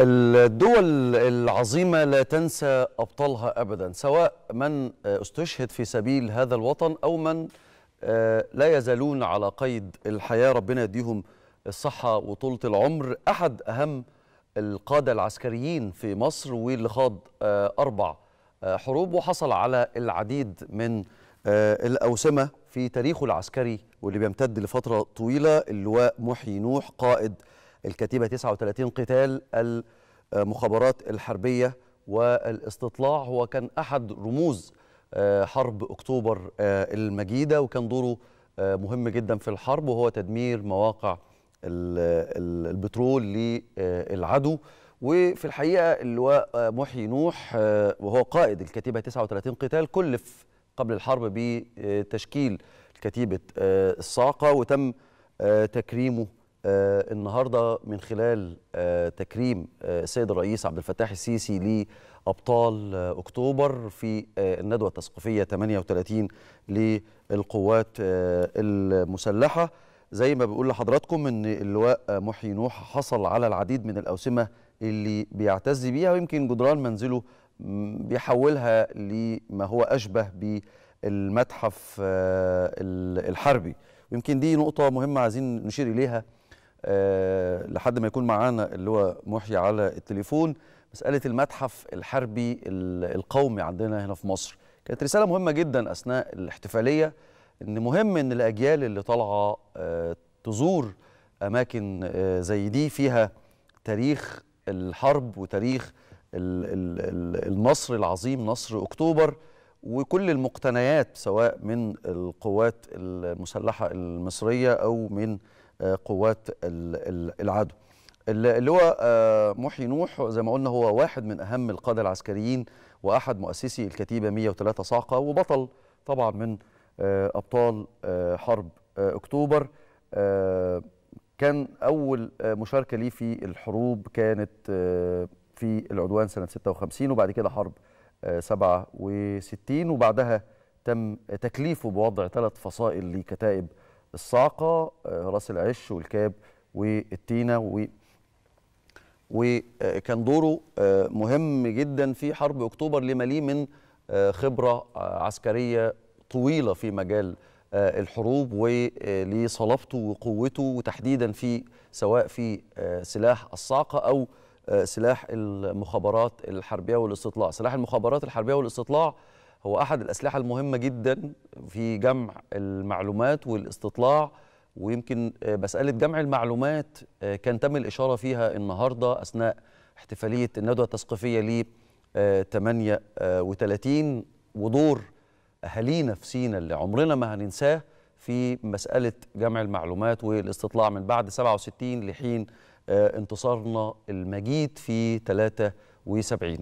الدول العظيمة لا تنسى أبطالها أبدا سواء من آه، استشهد في سبيل هذا الوطن أو من آه، لا يزالون على قيد الحياة ربنا يديهم الصحة وطولة العمر أحد أهم القادة العسكريين في مصر واللي خاض آه، أربع حروب وحصل على العديد من الأوسمة في تاريخه العسكري واللي بيمتد لفترة طويلة اللواء محي نوح قائد الكتيبة 39 قتال المخابرات الحربية والاستطلاع هو كان أحد رموز آه، حرب أكتوبر آه، المجيدة وكان دوره آه، مهم جدا في الحرب وهو تدمير مواقع البترول للعدو وفي الحقيقة اللواء محيي نوح وهو قائد الكتيبة 39 قتال كلف قبل الحرب بتشكيل كتيبة الصاقة وتم تكريمه آه، النهارده من خلال آه، تكريم آه، السيد الرئيس عبد الفتاح السيسي لابطال اكتوبر في الندوه التثقيفيه 38 للقوات المسلحه زي ما بقول لحضراتكم ان اللواء محيي نوح حصل على العديد من الاوسمه اللي بيعتز بيها ويمكن جدران منزله بيحولها لما هو اشبه بالمتحف الحربي ويمكن دي نقطه مهمه عايزين نشير اليها آه، لحد ما يكون معانا اللي هو محيي على التليفون مسألة المتحف الحربي القومي عندنا هنا في مصر كانت رسالة مهمة جدا أثناء الاحتفالية إن مهم إن الأجيال اللي طالعة آه، تزور أماكن آه، زي دي فيها تاريخ الحرب وتاريخ النصر العظيم نصر أكتوبر وكل المقتنيات سواء من القوات المسلحة المصرية أو من قوات العدو اللواء آه، محي نوح زي ما قلنا هو واحد من أهم القادة العسكريين وأحد مؤسسي الكتيبة 103 صاعقة وبطل طبعا من آه، أبطال آه، حرب أكتوبر كان أول مشاركة ليه في الحروب كانت في العدوان سنة 56 وبعد كده حرب 67 وبعدها تم تكليفه بوضع ثلاث فصائل لكتائب الصاقه آه، راس العش والكاب والتينه و وكان آه، دوره آه، مهم جدا في حرب اكتوبر لما ليه من خبره عسكريه طويله في مجال الحروب ولصلابته وقوته وتحديدا في سواء في سلاح الصاقه او سلاح المخابرات الحربيه والاستطلاع سلاح المخابرات الحربيه والاستطلاع هو احد الاسلحه المهمه جدا في جمع المعلومات والاستطلاع ويمكن آه، مساله جمع المعلومات آه، كان تم الاشاره فيها النهارده اثناء احتفاليه الندوه التثقيفيه ل 38 آه، ودور اهالينا في سينا اللي عمرنا ما هننساه في مساله جمع المعلومات والاستطلاع من بعد 67 لحين انتصارنا المجيد في 73